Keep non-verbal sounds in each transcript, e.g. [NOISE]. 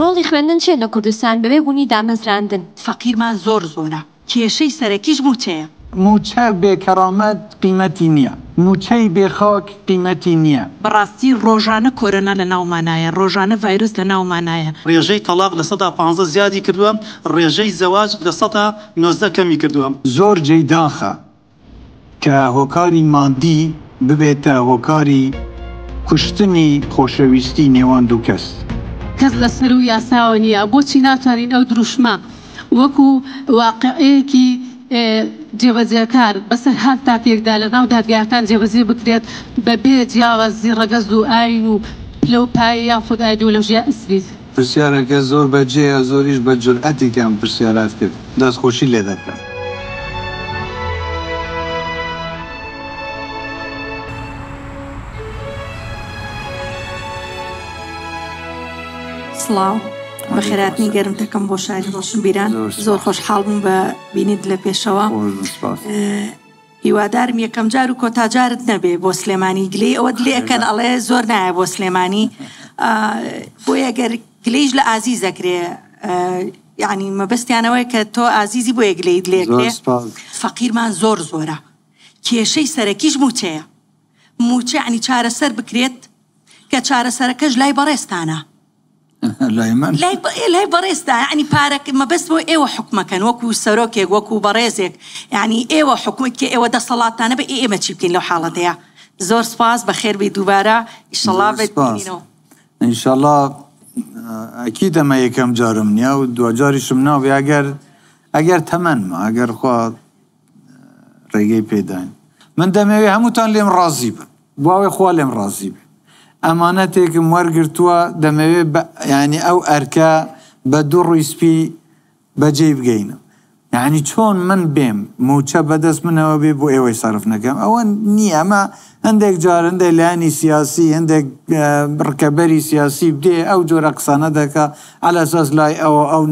ڕۆڵی خوێندن چێت لە کوردستان بەبێ بوونی دامەزراندن فەقیرمان زۆر زۆرە کێشەی سەرەکیش موچەیە موچە بێکەڕامەت قیمەتی نییە موچەی بێخاک قیمەتی نییە بەڕاستی ڕۆژانە کۆرەنا لە ناومانایە ڕۆژانە ڤایرس لە ناومانایە ڕێژەی تەلاق لە سەدا پ زیادی کردووە ڕێژەی زەواج لە سەدا نۆزدە کەمی کردووە زۆر جێداخە کە هۆکاری مادی ببێتە هۆکاری کوشتنی خۆشەویستی نێوان دوو کەس. کەس لەسەر و یاساوە نییە بۆچی ناتوانین ئەو دروشمە وەکو واقعەیەکی جێبەجێکار بەسەر هەر تاپێکدا لە ناو دادگاکان جێبەجێ بکرێت بە بێ جیاوازی ڕگەز و ئاین و لەو پای یا خوددای و لەژیا ئەسری. پرسیارەکە زۆر بەجێە زۆریش بە جورئەتێکیان پرسیارات کرد دەستخۆشی لێ دەکەن. سڵاو بە خێراتنی گەرمتەکەم بۆ شاری ڕۆشن بیران زۆر خۆشحاڵم بە بینید لە پێشەوە هیوادارم یەکەم جار و کۆتاجارت نەبێ بۆ سلێمانی گلی ئەوە دلێکەن ئەڵێ زۆر نایە بۆ سلێمانی بۆیە گەر گلەیش لە ئازی زەکرێ یعنی مەبستیانەوەی کە تۆ ئازیزی بۆ یەگلید لێ فەقیرمان زۆر زۆرە کێشەی سەرەکیش موچەیە موچە عنی چارەسەر بکرێت کە چارەسەرەکەش لای بەڕێستانە [LAUGHS] لای بەڕێزدا ینی پارەکەمە بەست بۆ ئێوە حکومەکەن وەکو سەرۆکێک وەکو بەڕێزێک ینی ئێوە حکومێکی ئێوە دەسەڵاتانە بە ئێمە چی بکەین لەو حاڵەتەیە زۆر سپاس بە خێربی دووبارە ئیشەڵاوێتینەوە انشاءله ئەکی دەمە یەکەم جارم نیە و دوجاریشم ناوێ ئەگەر ئەگەر تەمەمە ئەگەر خوا ڕێگەی پێداین من دەمەوێ هەمووتان لێم ڕازی بن بواوێ خوا لێم ڕازی بێ ئەمانە تێکم وەرگتووە دەمەوێت ینی ئەو ئەرکە بە دوو ڕویسپی بەجێ بگەینە یعنی چۆن من بێم موچە بەدەست منەوە بێ بۆ ئێوەی سرف نەکەم ئەوە نییە ئەمە هەندێک جارندە لایانی سیاسی هەندێک بڕکەبەری سیاسی بدێ ئەو جۆرە قسانە دەکە ئالەساس لای ئەوە ئەو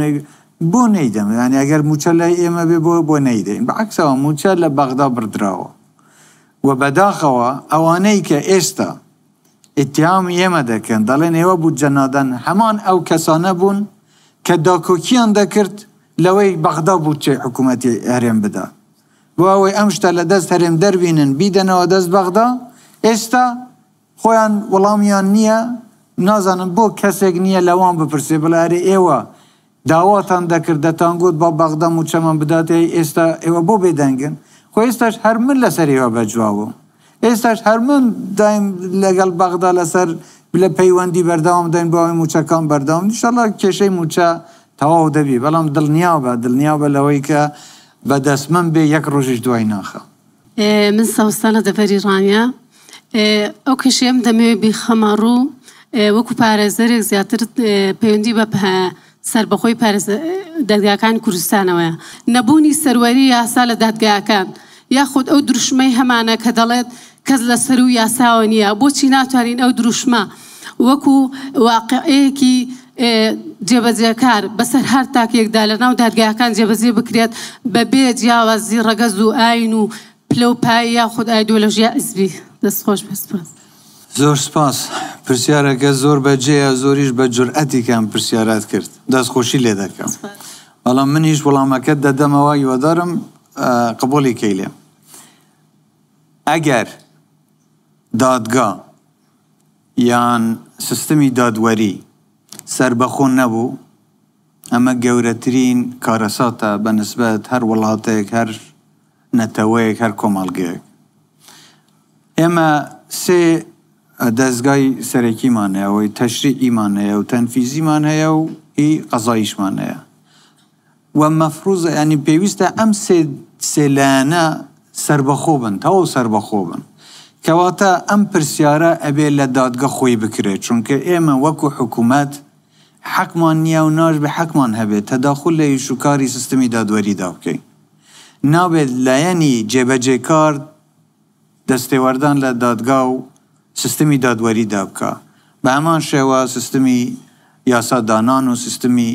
بۆ نەیدەم ینی ئەگەر موچە لای ئێمە بێ بۆ بۆ نەیدەین بەعکسەوە موچە لە بەغدا بردراوە و بەداخەوە ئەوانەی کە ئێستا ئیتیام ئێمە دەکەن دەڵێن ئێوە بوو جەنادەن هەمان ئەو کەسانە بوون کە داکۆکییان دەکرد لەوەی بەغدا بوو چێ حکوومەتی هەرێم بدا بۆ ئەوەی ئەم شتە لە دەست هەرێم دەروینن بیدەنەوە دەست بەغدا ئێستا خۆیان وەڵامیان نییە نازانم بۆ کەسێک نییە لەوان بپرسێ بڵارێ ئێوە داواتان دەکردەتان گوت با بەغدام و چەمان بداتێ ئێستا ئێوە بۆ بێدەنگن خۆ ئێستاش هەر من لەسەر ئێوە بەجوابوو ئێستاش هەرمن دایم لەگەڵ بەغدا لەسەر لە پەیوەندی بەرداوام دەین باوی موچەکان بەرداوام نیشەڵا کێشەی موچە تەواو دەبی بەڵام دڵنیا بە دڵنیا بە لەوەی کە بە دەستمن بێ یەک ڕۆژیش دوای ناخە من سەوستا لە دەبەری ڕانیا ئەو کشێم دەمەوێت بی خەمەڕوو وەکو پارێزەرێک زیاتر پەیوەندی بە سەر بەخۆی دەرگاکان کوردستانەوەە نەبوونی سەروەری یاسا لە دادگایەکان. یاخود ئەو دروشمەی هەمانە کە دەڵێت کەس لە سەر و یاساوە نییە بۆچی ناتوانین ئەو دروشمە وەکو واقعەیەکی جێبەجێکار بەسەر هەر تاکێکدا لە ناو دادگایەکان جێبەجێ بکرێت بە بێ جیاوازی ڕگەز و ئاین و پلەپای یاخود ئایدۆلژیا ئزبی دەستخۆش بسپاس. زۆر سپاس پرسیارەکە زۆر بەجێە زۆریش بە جورئەتیکەم پرسیارات کرد دەستخۆشی لێ دەکەم. بەڵام منیش وەڵامەکەت دەدەمەوە یوەدارم قبولی کەیلێ ئەگەر دادگا یان سیستمی دادوەری سربەخۆن نەبوو ئەمە گەورەترین کارەساتە بە نسبەت هەر وڵاتێک هەر نەتەوەیەک هەر کۆمەڵگەیەک ئێمە سێ دەستگای سەرەکیمان هەیە ئەوەی تەشری ئیمان هەیە و تەنفیزیمان هەیە و ئی قەزاییشمان هەیە و مەفروزە ینی پێویستە ئەم سێلانە سربەخۆ بن تاو سربەخۆ بن کەواتە ئەم پرسیارە ئەبێ لە دادگە خۆی بکرێت چونکە ئێمە وەکو حکوومەت حەقمان نییە و ناش بە حەقمان هەبێت تەداخل لە یشوکاری سیستمی دادوەریدا بکەین نابێت لایەنی جێبەجێکار دەستێوەردان لە دادگا و سیستمی دادوەریدا بکە بە هەمان شێوە سیستمی یاسادانان و سیستمی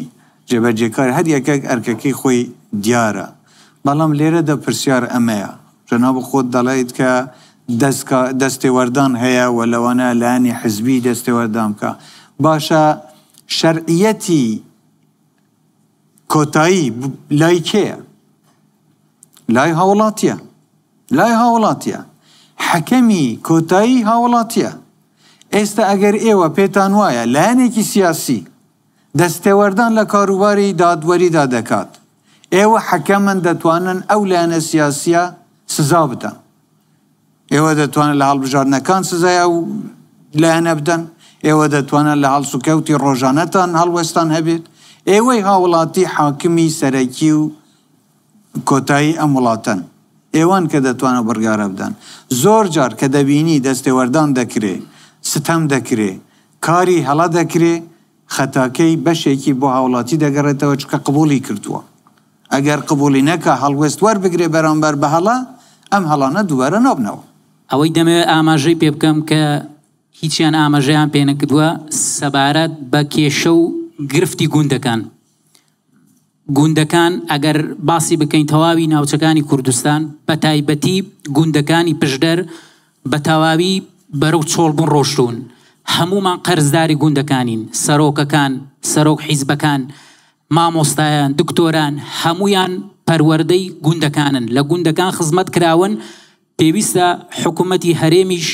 جێبەرجێکار هەریەکەک ئەرکەکەی خۆی دیارە بەڵام لێرەدا پرسیار ئەمەیە ژەنا بە خۆت دەڵیت کە دەستێوەردان هەیە و لەوانە لایانی حزبی دەستێوەردان بکە باشە شەرعەتی کۆتایی لای کێە لای هاوڵاتیە لای هاوڵاتیە حەکەمی کۆتایی هاوڵاتیە ئێستا ئەگەر ئێوە پێتان وایە لایەنێکی سیاسی دەستێوەردان لە کاروباری دادوەریدا دەکات ئێوە حەکەمن دەتوانن ئەو لایەنە سیاسە سزا بدەن ئێوە دەتوانن لە هەڵبژارنەکان سزای ئەو لایەنە بدەن ئێوە دەتوانن لە هەڵسوکەوتی ڕۆژانەتان هەڵوەستان هەبێت ئێوەی هاوڵاتی حاکمی سەرەکی و کۆتایی ئەم وڵاتەن ئێوان کە دەتوانە بڕگارە بدەن زۆر جار کە دەبینی دەستێوەردان دەکرێ ستەم دەکرێ کاری هەڵا دەکرێ خەتاکەی بەشێکی بۆ هاوڵاتی دەگەڕێتەوە چکە قبولی کردووە ئەگەر قبولی نەکە هەڵوێست وەربگرێ بەرامبەر بە هەڵە ئەم هەڵانە دووارە نبنەوە ئەوەی دەمەوێت ئاماژەی پێ بکەم کە هیچیان ئاماژەیان پێ نەکردووە سەبارەت بە کێشە و گرفتی گوندەکان گوندەکان ئەگەر باسی بکەین تەواوی ناوچەکانی کوردستان بە تایبەتی گوندەکانی پشدەر بە تەواوی بەرەو چۆڵبوون ڕۆشتون. هەمومان قەرزداری گوندەکانین سەرۆکەکان سەرۆک حیزبەکان مامۆستایان دکتۆران هەمویان پەروەەردەی گوندەکانن لە گوندەکان خزمەت کراون پێویستە حکوومەتتی هەرێمیش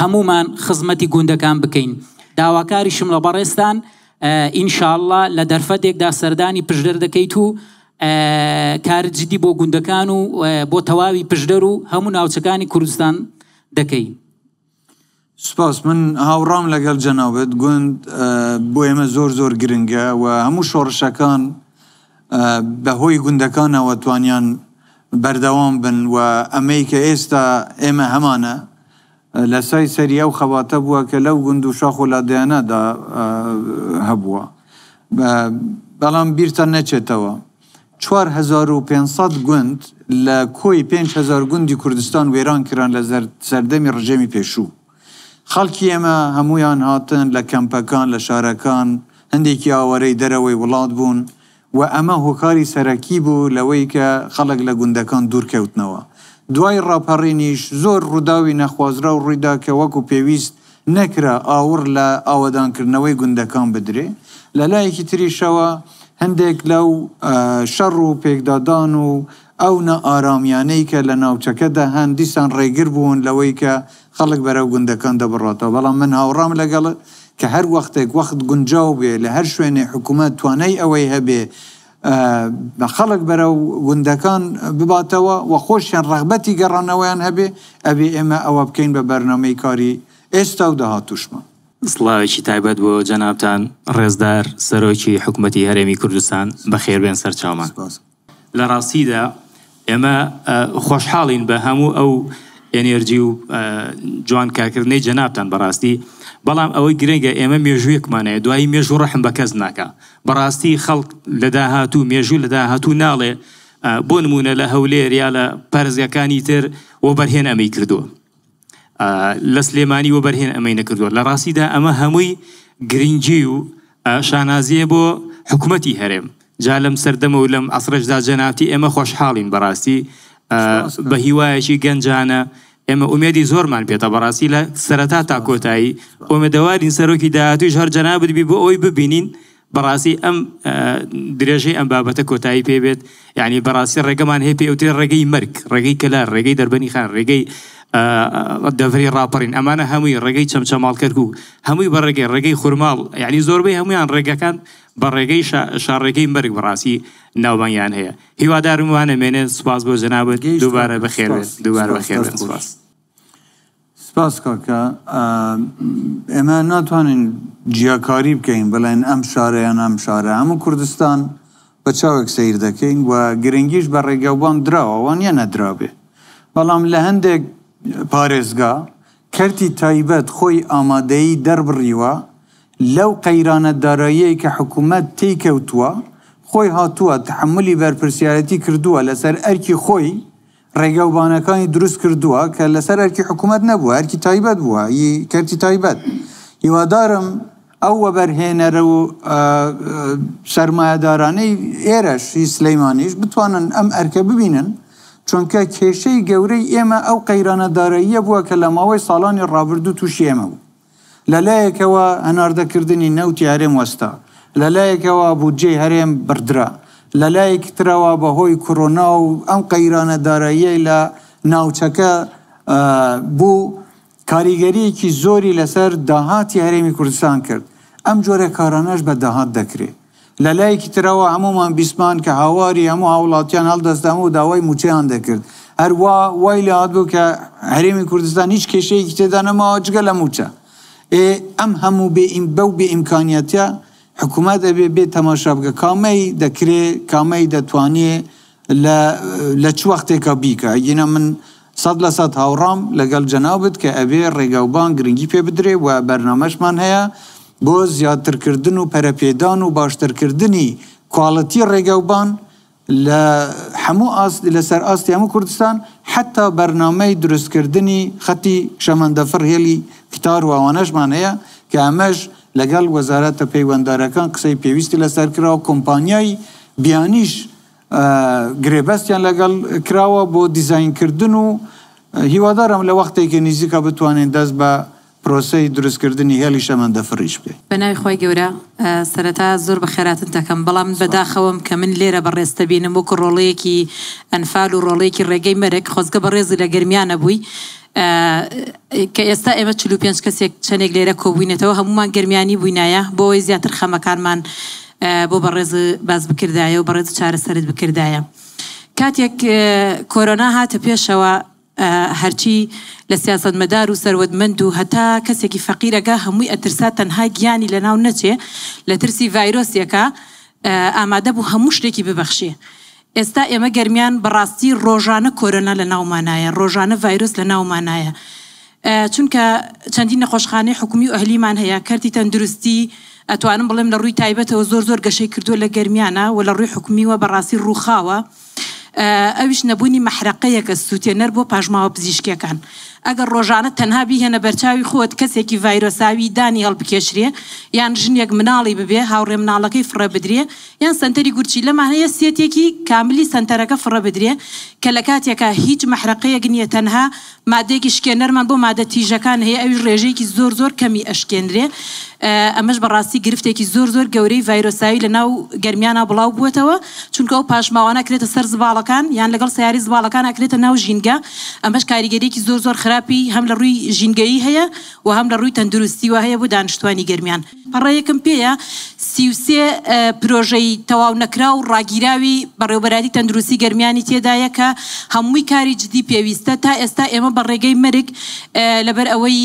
هەمومان خزمەتی گوندەکان بکەین داواکاریشم لە بەڕێستان ئینشاءله لە دەرفەتێکدا سەردانی پشدەر دەکەیت و کار جدی بۆ گوندەکان و بۆ تەواوی پشدەر و هەموو ناوچەکانی کوردستان دەکەین سپاس من هاوڕام لەگەڵ جەناوێت گوند بۆ ئێمە زۆر زۆر گرنگە و هەموو شۆڕشەکان بەهۆی گوندەکانەوە توانیان بەردەوام بن و ئەمەی کە ئێستا ئێمە هەمانە لە سای سەری ئەو خەواتە بووە کە لەو گوند و شاخۆ لادیانەدا هەبووە بەڵام بیرتە نەچێتەوە 4500 گوند لە کۆی 5000 گوندی کوردستان وێران کران لە سەردەمی ڕژێمی پێشوو خەڵکی ئێمە هەمویان هاتن لە کەمپەکان لە شارەکان هەندێکی ئاوەرەی دەرەوەی وڵات بوون و ئەمە هۆکاری سەرەکی بوو لەوەی کە خەڵک لە گوندەکان دوورکەوتنەوە. دوای ڕاپەڕینیش زۆر ڕووداوی نەخوازرا و ڕوویدا کە وەکو پێویست نەکرا ئاور لە ئاوادانکردنەوەی گوندەکان بدرێ لە لایەکی تریشەوە هەندێک لەو شەڕ و پێکدادان و ئەو نە ئارامیانەی کە لە ناوچەکەدا هەندیسان ڕێگر بوون لەوەی کە خەڵک بەرەو گوندەکان دەبڕاتەوە بەڵام من هاوڕام لەگەڵ کە هەر وەختێک وەخت گونجاو بێ لە هەر شوێنێ حکوومەت توانای ئەوەی هەبێ بە خەڵک بەرەو گوندەکان بباتەوە و خۆشیان ڕغبەتی گەڕانەوەیان هەبێ ئەبێ ئێمە ئەوە بکەین بە بەرنمەی کاری ئێستا و داهاتوشمان. سڵاوێکی تایبەت بۆ جەنابان ڕێزدار سەرۆکی حکوومەتتی هەرێمی کوردستان بە خێربێن سەر چاومان لە ڕاستیدا ئێمە خۆشحاڵین بە هەموو ئەو ئەنێرجی و جوان کارکردنەی جەنابان بەڕاستی بەڵام ئەوەی گرنگگە ئێمە مێژوویەکمانەیە دوایی مێژ و ڕەحم بە کەس ناکە بەڕاستی خەڵک لە داهاتوو مێژوو لە داهاتوو ناڵێ بۆ نمونە لە هەولێر یا لە پەرزیەکانی تر وە بەرهێن ئەمەی کردووە لە سلێمانی وە بەرهێن ئەمەی نەکردووە لە ڕاستیدا ئەمە هەمووی گرنگجی و شانازیە بۆ حکوومەتی هەرێم جا لەم سەردەمە و لەم ئەسرەشدا جەناتی ئێمە خۆشحاڵین بەڕاستی بە هیوایەکی گەنجانە ئێمە ئومێدی زۆرمان پێێتە بەڕاستی لە سەرەتا تا کۆتایی ئۆمەدەوارین سەرۆکی داهاتویش هەرجەنا بدبی بۆ ئەوی ببینین بەڕاستی ئەم درێژەی ئەم بابەتە کۆتایی پێبێت یعنی بەڕاستی ڕێگەمان هەیە پێوتێ ڕێگەی مرگ ڕێگەی کەلا ڕێگەی دەربنی خان ڕێگەی دەڤری ڕاپەرین ئەمانە هەمووی ڕێگەی چەمچەماڵکەرک و هەمووی بە ڕێگەی ڕێگەی خورماڵ یعنی زۆربەی هەمویان ڕێگەکان بە ڕێگەی شارڕێگەی مەرگ بەڕاستی ناوبانیان هەیە هیوادارم وانە مێنێ سوپاس بۆ جەنابەت دووبارە بەخێ دووبارە بەخێ سپاس. سپاس کاکە ئێمە ناتوانین جیاکاری بکەین بڵێن ئەم شارەیان ئەم شارە هەموو کوردستان بە چاوێک سیر دەکەین و گرنگیش بە ڕێگەوبان درراوەوان یە نەدرابێ بەڵام لە هەندێک پارێزگا کەرتی تایبەت خۆی ئامادەی دەربڕیوە لەو قەیرانە داراییەیە کە حکوومەت تێککەوتووە خۆی هاتووە تحملی بەرپرسیارەتی کردووە لەسەر ئەرکی خۆی ڕێگەوبانەکانی دروست کردووە کە لەسەر ئەرکی حکوومەت نەبووە ئەرکی تایبەت بووە کردی تایبەت هیوادارم ئەو وەبەرهێنەرە و سەرمایهدارانەی ئێرەشی سلەیمانیش بتوانن ئەم ئەرکە ببینن چونکە کێشەی گەورەی ئێمە ئەو قەیرانەداراییە بووە کە لە ماوەی ساڵانی ڕابردوو تووشی ئێمە بوو لە لایەکەوە هەناردەکردنی نەوتی هەرێم وەستا لە لایەکەوە بودجێ هەرێم بردرا لە لایەک ترەوە بەهۆی کۆرۆنا و ئەم قەیرانە داراییە لە ناوچەکە بوو کاریگەریەکی زۆری لەسەر داهاتی هەرێمی کوردستان کرد ئەم جۆرە کارانەش بە داهات دەکرێت لە لایەکی ترەوە هەمومان بیسمان کە هاواری هەموو هاوڵاتیان هەڵدەستدام و داوای موچیان دەکرد هەروە وای لە هاات بوو کە هەرێمی کوردستان هیچ کێشەیەکی تێدا نەماوە جگە لە موچە ئەم هەموو بێ بەو بێ ئیمکانیەتە حکوومەت دەبێ بێ تەماشابگە کامەی دەکرێ کامەی دەتوانێ لە چ وەختێکە بیکە یینە من سەد لە سەد هاوڕام لەگەڵ جەناوت کە ئەبێ ڕێگاوبان گرنگی پێ بدرێ و بەرنمەشمان هەیە بۆ زیاترکردن و پەرەپێدان و باشترکردنی کوڵەتی ڕێگەوبان لە هەموو لەسەر ئاستی هەموو کوردستان حتا بەرنمەی دروستکردنی خەتی شەمەندەفر هێلی کتار و ئەوانەشمان هەیە کە ئەمەش لەگەڵ وەزارەتە پەیوەنددارەکان قسەی پێویستی لەسەر کراوە کۆمپانیای بیانیش گرێبەستیان لەگەڵ کراوە بۆ دیزینکردن و هیوادارم لە وەختێکی نزیکە بتوانین دەست بە پرۆسی دروستکردنی هێلی شەمەندە فریش بێ بەناوی خۆی گەورە سەرەتا زۆر بە خێراتن دەکەم بەڵام بەداخەوەم کە من لێرە بەڕێستە بینم وەکو ڕۆڵەیەکی ئەنفال و ڕۆڵەیەکی ڕێگەی مەرەك خۆزگە بە ڕێزی لە گرمیانە بووی. کە ئێستا ئێمە چلو پێنج کەسێک چەندێک لێرە کۆبووینێتەوە هەمومان گرمیانی بووینایە بۆەوەی زیاتر خەمەکانمان بۆ بەڕێز باز بکردایە و بەڕێز چارە سرت بکردایە. کاتێک کۆرۆنا هاتە پێشەوە هەرچی لە سیاست مەدار و سەرودمەند و هەتا کەسێکی فەقیرەکە هەمووی ئەترسا تەنها گیانی لەناو نەچێ لە ترسی ڤایرۆسیەکە ئامادە بوو هەموو شتێکی ببەخشێ. ئێستا ئێمە گەرمیان بەڕاستی ڕۆژانە کۆرەنا لە ناومانایە ڕۆژانە ڤایرس لە ناومانایە چونکە چەندین نەخۆشخانەی حکومی و ئەهلیمان هەیە کەرتی تەندروستی ئەتوانم بڵێم لە ڕووی تایبەتەوە زۆر زۆر گەشەی کردووە لە گەرمیانە و لە ڕووی حکومیوە بەڕاستی ڕووخاوە ئەویش نەبوونی مەحرەقەیەکە سووتێنەر بۆ پاژماوە پزیشکیەکان ئەگەر ڕۆژانە تەنها بیهێنە بەرچاوی خۆت کەسێکی ڤایرۆساوی دانی هەڵبکێشرێ یان ژنێک مناڵی ببێ هاوڕێ مناڵەکەی فڕە بدرێ یان سنتەری گورچی لەمانەیە سێتێکی کاملی سنتەرەکە فڕە بدرێ کە لە کاتێکە هیچ مەحرەقەیەک نییە تەنها مادێکی شکێنەرمان بۆ مادە تیژەکان هەیە ئەوی ڕێژەیەکی زۆر زۆر کەمی ئەشکێنرێ ئەمەش بەڕاستی گرفتێکی زۆر زۆر گەورەی ڤایرۆساوی لە ناو گرمیانە بڵاو بووتەوە چونکە و پاشماوانە کرێتە سەر زباڵەکان یان لەگەڵ سیاری زباڵەکان ئەکرێتە ناو ژینگە ئەمەش کاریگەریێکی زۆر زۆر خراپ فیزیۆتراپی هەم لە ڕووی ژینگەی هەیە و هەم لە ڕووی تەندروستیوە هەیە بۆ دانیشتوانی گرمیان پەڕەیەکم پێەیە سیوسێ پرۆژەی تەواو نەکرا و ڕاگیراوی بەڕێوبەراری تەندروستی گرمیانی تێدایە کە هەمووی کاری جدی پێویستە تا ئێستا ئێمە بە ڕێگەی مەرگ لەبەر ئەوەی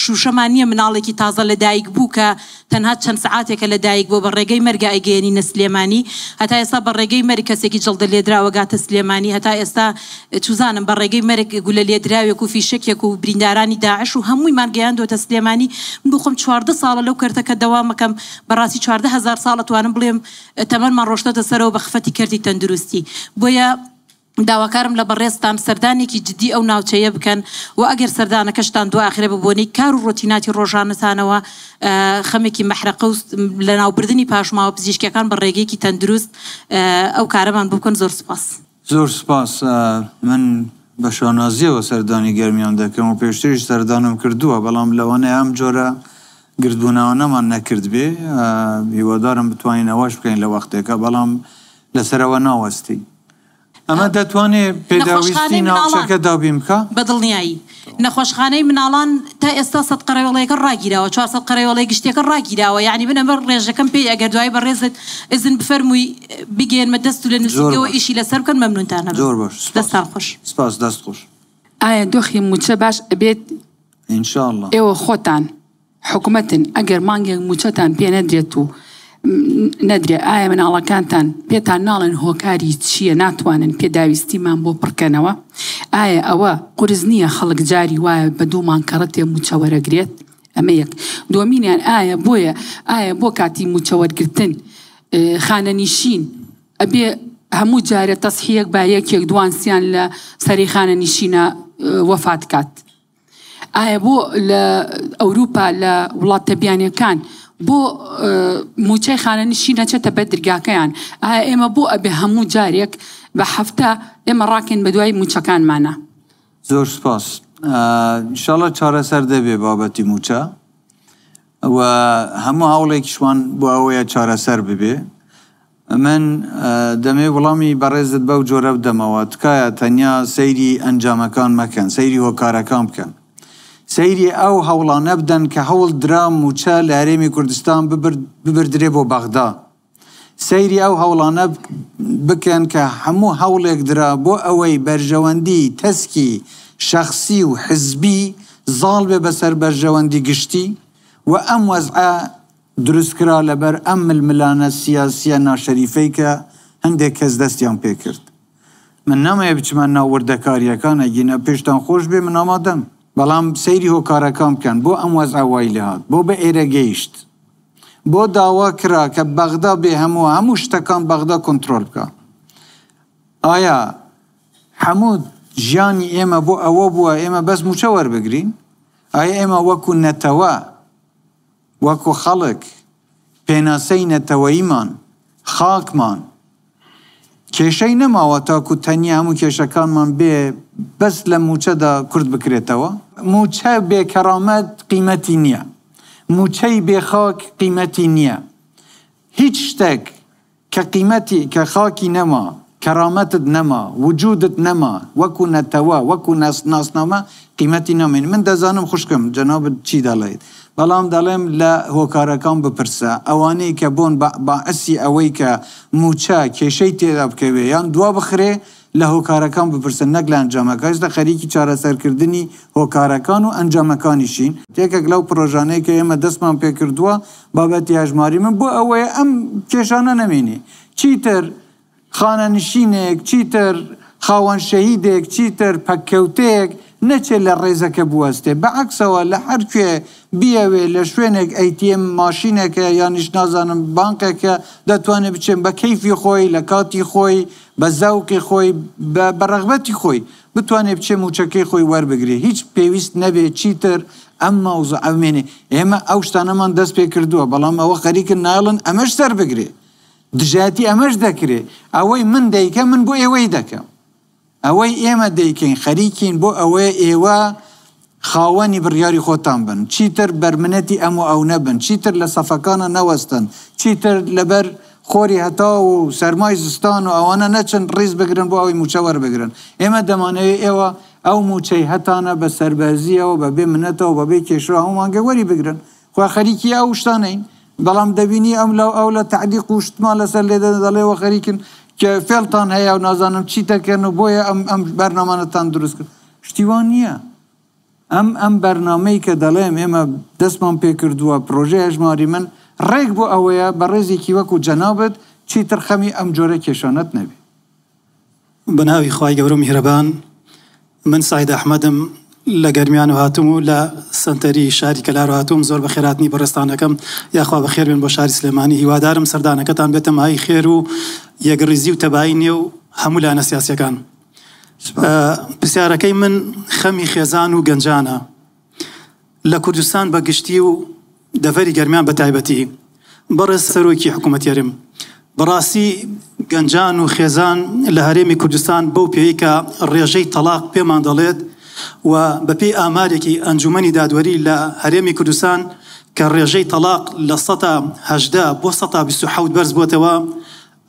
شوشەمان نییە مناڵێکی تازە لە دایک بوو کە تەنها چەند سعاتێکە لە دایک بۆ بە ڕێگەی مەرگە ئەگەێنی نە سلێمانی هەتا ئێستا بە ڕێگەی مەری کەسێکی جڵدە لێدراوەگاتە سلێمانی هەتا ئێستا چوزانم بە ڕێگەی مەرگ گولە لێدراوێک و فیشکێک و بریندارانی داعش و هەمووی مانگەیان دۆتە سلێمانی بخۆم چواردە ساڵە لەو کردەکە دەوامەکەم بەڕاستی چواردە هزار ساڵە توانم بڵێم تەمەمان ڕۆشتەتە سەرەوە بە خفەتی کردی تەندروستی بۆیە داواکارم لە بەڕێستان سەردانێکی جدی ئەو ناوچەیە بکەن و ئەگەر سەردانەکەشتان دو ئاخرێ ببوونی کار و ڕۆتیناتی ڕۆژانەتانەوە خەمێکی مەحرەقە لە ناوبردننی پاشماوە پزیشکەکان بە ڕێگەیەکی تەندروست ئەو کارەمان بکەن زۆر سپاس زۆر سپاس من بە شانازیەوە سەردانی گەرمیان دەکەم و پێشتریش سەردانم کردووە بەڵام لەوانە ئەم جۆرە گردبوونەوە نەمان نەکرد بێ هیوادارم بتوانین ئەوەش بکەین لە وەختێکە بەڵام لەسەرەوە ناوەستی. ئەمە دەتوانێت پێداویستی ناوچەکە دابیم بکە بەدڵنیایی من الان تا ئێستا سەد قەرەوەڵەیەەکە ڕاگیراوە 400 قەرەوەڵی گشتێکە ڕاگیراوە یعنی بنە بەر ڕێژەکەم پێی ئەگەر دوای بە ڕێزت ئزن بفەرمووی بگەێنمە دەست و لە نووسەوە ئیشی لەسەر بکەن مەمنونتانە زۆر باش دست خوش سپاس دست خوش ئایا دۆخی موچە باش ئەبێت ئینشاءله ئێوە خۆتان حکوومەتن ئەگەر مانگێک موچەتان پێ نەدرێت و نەدرێ ئایا مناڵەکانتان پێتان ناڵن هۆکاری چییە ناتوانن پێداویستیمان بۆ پڕکەنەوە ئایا ئەوە قرز نییە خەڵک جاری وایە بە دوومان کەڕەتێ موچەوەرەگرێت ئەمە یەک دومینیان ئایا بۆیە ئایا بۆ کاتی موچەوەرگتن خانە نیشین ئەبێ هەموو جارە تەسحیەک با یەکێک دوانسییان لە سەریخانە نیشینە وەفات کات. ئایا بۆ لە ئەوروپا لە وڵاتە بیانەکان بۆ موچەی خانەنیشی نەچێتە بە دررگاکەیان ئایا ئێمە بۆ ئەبێ هەموو جارێک بە هەفتە ئێمە ڕاکێن بە دوای موچەکانمانە زۆر سپاس شڵە چارەسەر دەبێ بابەتی موچە هەموو هەوڵێکیشوان بۆ ئەوەیە چارەسەر ببێ من دەمێ وڵامی بەڕێزت بەو جۆرە بدەمەوە تکایە تەنیا سەیری ئەنجامەکان مەکەن سەیری هۆکارەکان بکەن سەیری ئەو هەوڵانە بدەن کە هەوڵ درا موچە لە هەرێمی کوردستان ببردرێ بۆ بەغدا. سەیری ئەو هەوڵانە بکەن کە هەموو هەوڵێک درا بۆ ئەوەی بەرژەوەندی تەسکی شخصی و حزبی زاڵ بێ بەسەر بەرژەوەندی گشتی و ئەم وەزعە دروستکرا لەبەر ئەم ململانە سیاسیە ناشەریفەی کە هەندێک کەس دەستیان پێکرد. من نامەیە بچمە ناوردەکاریەکانە گینە پێشتان خۆش بێ من ئامادەم. بەڵام سەیری هۆکارەکان بکەن بۆ ئەم وەز ئەوای لات بۆ بە ئێرە گەیشت بۆ داوا کرا کە بەغدا بێ هەموو هەموو شتەکان بەغدا کنترۆل بکە ئایا هەموو ژیانی ئێمە بۆ ئەوە بووە ئێمە بەس موچە وەربگرین ئایا ئێمە وەکو نەتەوە وەکو خەڵک پێناسەی نەتەوەیمان خاکمان کێشەی نەماوە تاکو تەنیا هەموو کێشەکانمان بێ بەس لە موچەدا کورد بکرێتەوە موچە بێکەڕامەت قیمەتی نییە موچەی بێخاک قیمەتی نییە هیچ شتێک کە قیمەتی کە خاکی نەما کەرامەتت نەما وجودت نەما وەکو نەتەوە وەکو ناسنامە قیمەتی نامێن من دەزانم خوشکم جەناب چی دەڵێت بەڵام دەڵێم لە هۆکارەکان بپرسە ئەوانەی کە بۆن باعسی ئەوەی کە موچە کێشەی تێدا بکەوێ یان دوا بخرێ لە هۆکارەکان بپرسن نەک لە ئەنجامەکەش دە خەریکی چارەسەرکردنی هۆکارەکان و ئەنجامەکانیشین تێکێک لەو پرۆژانەیە کە ئێمە دەستمان پێ کردووە بابەتی هاژماری من بۆ ئەوەیە ئەم کێشانە نەمێنی چیتر خانە نشینێک چیتر خاوەن شەهیدێک چیتر پەککەوتەیەک نەچێت لە ڕێزەکە بوەستێ بەعکسەوە لە هەرکوێ بیاوێ لە شوێنێک ئەیتیم ماشینەکە یانیش نازانم بانکەکە دەتوانێت بچێن بە کەیفی خۆی لە کاتی خۆی بە زەوقی خۆی بەڕغبەتی خۆی بتوانێت بچێ موچەکەی خۆی وەربگری هیچ پێویست نەبێت چیتر ئەمما وز ئەمێنێ ئێمە ئەو شتانەمان دەست پێ کردووە بەڵام ئەوە خەریکن ناڵن ئەمەش سەر بگرێ دژاتی ئەمەش دەکرێت ئەوەی من دەیکە من بۆ ئێوەی دەکەم ئەوەی ئێمە دەیکەین خەریکین بۆ ئەوەیە ئێوە خاوەنی بڕیاری خۆتان بن چیتر بەرمنەتی ئەم و ئەو نەبن چیتر لە سەفەکانە نەوەستن چیتر لەبەر خۆری هەتا و سەرمای زستان و ئەوانە نەچەند ڕیز بگرن بۆ ئەوی موچەوەەر بگرن ئێمە دەمانەوێت ئێوە ئەو موچەی هەتانە بە سربەرزیەوە بە بێ منەتەوە بە بێ کێشرا هەمانگە وەری بگرن خوا خەریکی ئەو شتانین بەڵام دەبینی ئەم لەو ئەو لە تعدیق و شتمان لەسەر لێدە دەڵێەوە خەریکن کە فێڵتان هەیە و نازانم چی دەکەن و بۆیە ئەم ئەم بەرنامانەتان دروست کرد شتیوان نییە ئەم ئەم بەرنمەی کە دەڵێم ئێمە دەستمان پێ کردووە پرۆژێ هەژماری من ڕێک بۆ ئەوەیە بە ڕێزێکی وەکو جەنابەت چی ترخەمی ئەم جۆرە کێشانەت نەبێ بەناوی خی گەورم هیرەبان من سایدا ئەحمەدم لە گەرمیان و هاتم و لە سنتەری شاری کەلار هاتووم زۆر بە خێراتنی بەڕستانەکەم یاخوا بە خێرێن بۆ شاری سلێمانی هیوادارم سەردانەکەتان بێتە مای خێر و یەگریزی و تەبایی نێ و هەموو لاەنە سیاسەکان پرسیارەکەی من خەمی خێزان و گەنجانە لە کوردستان بە گشتی و دەڤری گەرمیان بە تایبەتی بەڕێز سەرۆکی حکوومەتێرم بەڕاستی گەنجان و خێزان لە هەرێمی کوردستان بەو پێیکە ڕێژەی تەلاق پێمان دەڵێت و بەپی ئامارێکی ئەنجومنی دادوەری لە هەرێمی کوردستان کە ڕێژەی تەلاق لە سەهدا بۆ سە بەرز بووتەوە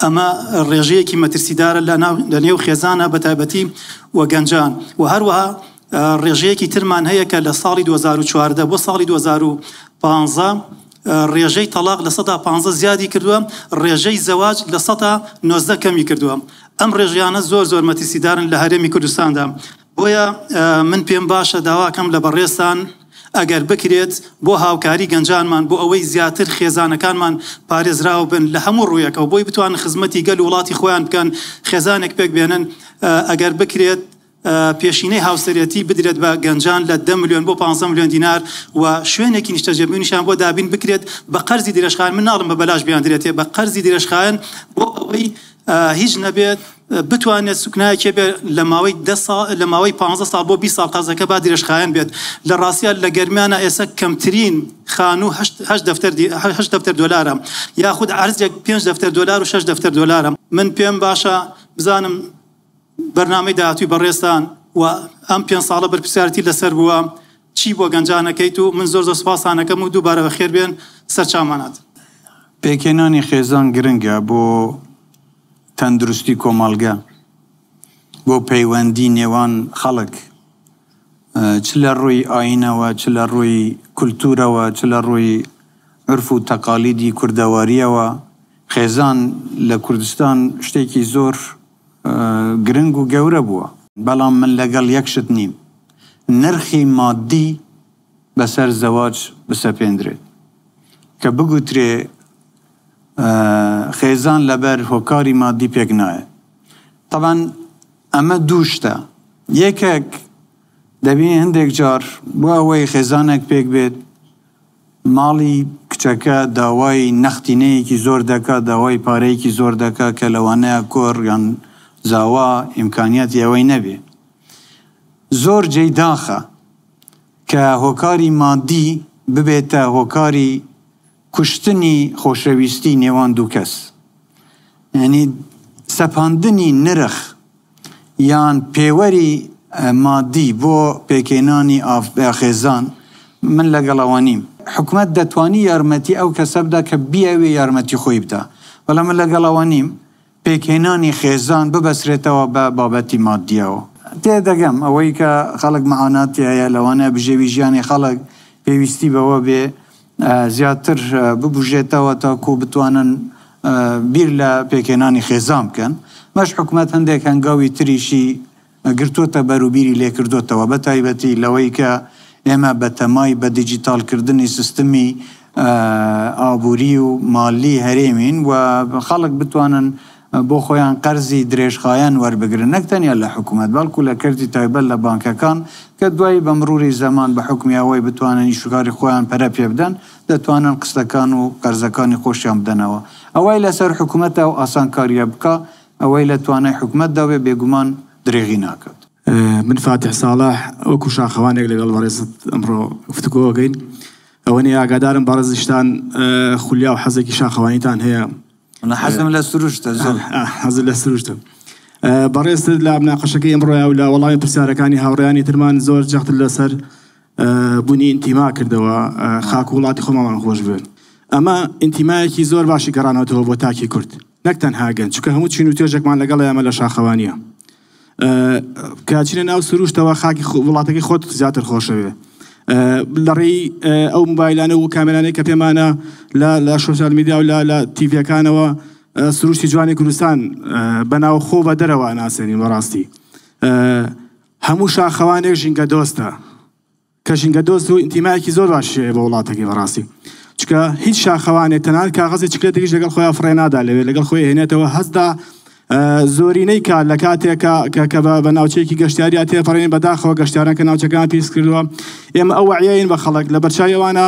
ئەمە ڕێژەیەکی مەترسیدارە لە نێو خێزانە بە تایبەتی وە گەنجان و هەروەها ڕێژەیەکی ترمان هەیە کە لە ساڵی 2014 بۆ ساڵی 2015 ڕێژەی تەلاق لە 15 زیادی کردووە ڕێژەی زەواج لە 19 کەمی کردووە ئەم ڕێژیانە زۆر زۆر مەتیسیدارن لە هەرێمی کوردستاندا بۆیە من پێم باشە داواکەم لە بەڕێستان ئەگەر بکرێت بۆ هاوکاری گەنجانمان بۆ ئەوەی زیاتر خێزانەکانمان پارێزراو بن لە هەموو ڕوویەکەەوە بۆی بتوان خزمەتی گەل وڵاتی خۆیان بکەن خێزانێک پێک بێنن ئەگەر بکرێت پێشینەی هاوسەرەتی بدرێت بە گەنجان لە ده میلیۆن بۆ 15 میلیۆن دینار و شوێنێکی نیشتەجێبیونیشان بۆ دابین بکرێت بە قەرزی درێژخان مناڵم بە بەلاش بیان درێتێ بە قەرزی درێژخان بۆ ئەوەی هیچ نەبێت بتوانێت سوکنایەکێ بێت لە ماوەی لە ماوەی 15 سال بۆ 20 سال قازەکە با درێژخایان بێت لە ڕاستیا لە گەرمیانە ئێستا کەمترین خان و دفتەر دلارم یاخود ئارزێک 5 دفتەر دلار و 6 دفتەر دلارم من پێم باشە بزانم بەرنامەی داهاتوی بەڕێستان و ئەم پێ ساڵە بەرپسیارەتی لەسەر بووە چی بۆ گەنجانەکەیت و من زۆر زۆر سپاسانەکەم و دووبارە بە خێر بێن سەر چامانات پێکێنانی خێزان گرنگە بۆ تەندروستی کۆمەلگە بۆ پەیوەندی نێوان خەڵک چ لە ڕووی ئاینەوە چ لە ڕووی کولتورەوە چ لە ڕووی عرف و تەقالیدی کوردەواریەوە خێزان لە کوردستان شتێکی زۆر گرنگ و گەورە بووە بەڵام من لەگەڵ یەکشت نیم نرخی مادی بەسەر زەواج بسەپێندرێت کە بگوترێ خێزان لەبەر هۆکاری مادی پێک نایە طبعاان ئەمە دووشتە یەکێک دەبین هەندێک جار بۆ ئەوەی خێزانێک پێک بێت ماڵی کچەکە داوای نەختینەیەکی زۆر دەکا داوای پارەیەکی زۆر دەکا کە لەوانەیە کۆڕیان زاوا ئیمکانیت ئەوەی نەبێ زۆر جێی داخە کە هۆکاری مادی ببێتە هۆکاری کوشتنی خۆشەویستی نێوان دوو کەس ینی سەپاندنی نرخ یان پێوەری مادی بۆ پێکێنانی ئاخێزان من لەگەڵەوانیم حکومت دەتوانی یارمەتی ئەو کەسە بدا کە بیاوێ یارمەتی خۆی بدە بەڵام من لەگەڵەوانیم پێکێنانی خێزان ببەسرێتەوە بە بابەتی مادیەوە تێدەگەم ئەوەی کە خەڵک معاناتی هەیە لەوانە بژێوی ژیانی خەڵک پێویستی بەوە بێ زیاتر ببژێتەوە تاکو بتوانن بیر لە پێکێنانی خێزان بکەن مەش حکوومەت هەندێک هەنگاوی تریشی گرتوتە بەروبیری لێ کردوتەوە بە تایبەتی لەوەی کە ئێمە بەتەمای بە دیجیتالکردنی سیستمی ئابووری و مالی هەرێمین و خەڵک بتوانن بۆ خۆیان قەرزی درێژخایەن وەربگرن نەکتەنیا لە حکوومەت بەڵکو لە کردی تایبەت لە بانکەکان کە دوای بەمروری زەمان بە حکمیاوەی بتوانن شوگاری خۆیان پەرە پێ بدەن دەتوانن قستەکان و قەرزەکانی خۆشیان بدەنەوە ئەوەی لەسەر حکوومەتە و ئاسانکاریە بکە ئەوەی لە توانای حکوومەت داوێ بێگومان درێغی ناکات من فاتح ساڵاح وەکو شاخەوانێک لەگەڵ بەڕێزت ئەمڕۆ گفتکۆگەین ئەوەنی ئاگادارم بەڕزیشتان خولیا و حەزێکی شاخەوانیتان هەیە حەزم لە سروشتە حەز لە سروشتە. بەڕێست لە مناقەشەکە ئەمڕۆیا و لە وڵامی پرسیارەکانی هاوڕیانی ترمان زۆر جەخت لەسەر بوونی ئینتیما کردەوە خاک وڵاتی خۆمامان خۆش بن. ئەمە ئینتیمایەکی زۆر باشی گەڕانەوەەوە بۆ تاکی کورد نەکتەن هاگەن چکە هەموو چین و توێژێکمان لەگەڵ ئەمە لە شاخەوانیە. کاچینە ناو سروشتەوە خاکی وڵاتەکەی خۆت زیاتر خۆشەوێت. لەڕێی ئەو موبایلانە و کامرانەی کە پێمانە لە شۆسیال میدیا و لە تیڤەکانەوە سروشی جوانی کوردستان بەناو خۆ بە دەرەوە ناسێنین بەڕاستی هەموو شاخەوانێک ژینگە دۆستە کە ژینگە دۆست و ئینتیمایەکی زۆر باشێ بە وڵاتەکەی بەڕاستی چکە هیچ شاخەوانێت تەنان کاغەزی چکلێتێکیش لەگەڵ خۆی فڕێنادا لەوێت لەگەڵ خۆی هێنێتەوە هەستدا زۆرینەی کار لە کاتێکە کە بە ناوچێکی گەشتیاریا تێپەڕێنین بەداخەوە گەشتیاران کە ناوچەکان پیس کردووە ئێمە ئەو عیین بە خەڵک لە بەرچایەوانە